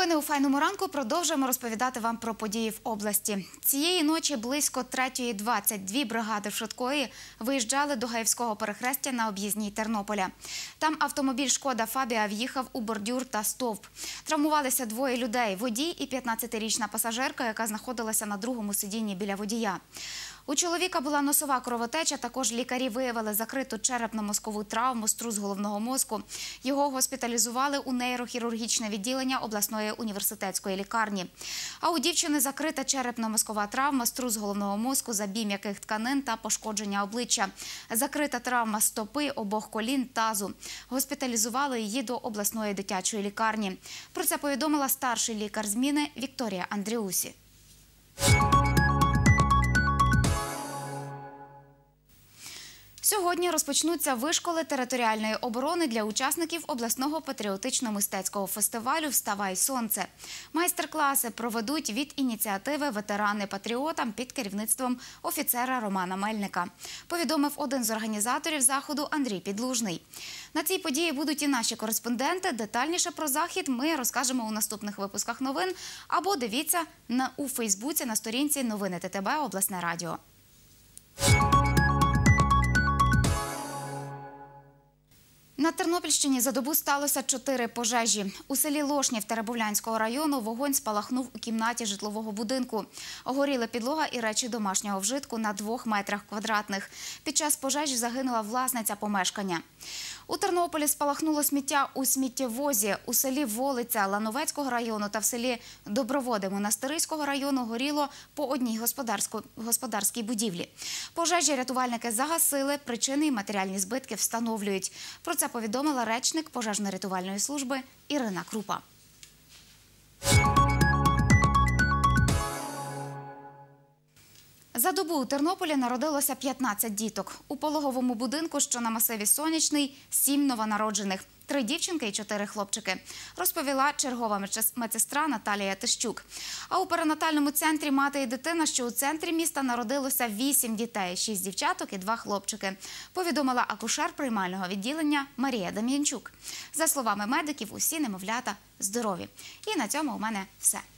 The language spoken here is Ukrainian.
Новини у файному ранку продовжуємо розповідати вам про події в області. Цієї ночі близько 3.20 дві бригади швидкої виїжджали до Гаївського перехрестя на об'їзній Тернополя. Там автомобіль Шкода Фабія в'їхав у бордюр та стовп. Травмувалися двоє людей водій і 15-річна пасажирка, яка знаходилася на другому сидінні біля водія. У чоловіка була носова кровотеча. Також лікарі виявили закриту черепно-мозкову травму, струс головного мозку. Його госпіталізували у нейрохірургічне відділення обласної університетської лікарні. А у дівчини закрита черепно-мозкова травма, струс головного мозку, забій м'яких тканин та пошкодження обличчя. Закрита травма стопи, обох колін, тазу. Госпіталізували її до обласної дитячої лікарні. Про це повідомила старший лікар зміни Вікторія Андріусі. Сьогодні розпочнуться вишколи територіальної оборони для учасників обласного патріотично-мистецького фестивалю Вставай сонце. Майстер-класи проведуть від ініціативи ветерани патріотам під керівництвом офіцера Романа Мельника. Повідомив один з організаторів заходу Андрій Підлужний. На цій події будуть і наші кореспонденти. Детальніше про захід ми розкажемо у наступних випусках новин. Або дивіться на у Фейсбуці на сторінці новини ТТБ Обласне Радіо. На Тернопільщині за добу сталося чотири пожежі. У селі Лошнів Теребовлянського району вогонь спалахнув у кімнаті житлового будинку. Огоріла підлога і речі домашнього вжитку на двох метрах квадратних. Під час пожежі загинула власниця помешкання. У Тернополі спалахнуло сміття у сміттєвозі у селі Волиця Лановецького району та в селі Доброводи Монастирського району горіло по одній господарській будівлі. Пожежі рятувальники загасили, причини і матеріальні збитки встановлюють. Про це повідомила речник пожежно-рятувальної служби Ірина Крупа. За добу у Тернополі народилося 15 діток. У пологовому будинку, що на масиві сонячний, сім новонароджених, три дівчинки і чотири хлопчики. Розповіла чергова медсестра Наталія Тищук. А у перинатальному центрі мати і дитина, що у центрі міста народилося вісім дітей, шість дівчаток і два хлопчики. Повідомила акушер приймального відділення Марія Дам'янчук. За словами медиків, усі немовлята здорові. І на цьому у мене все.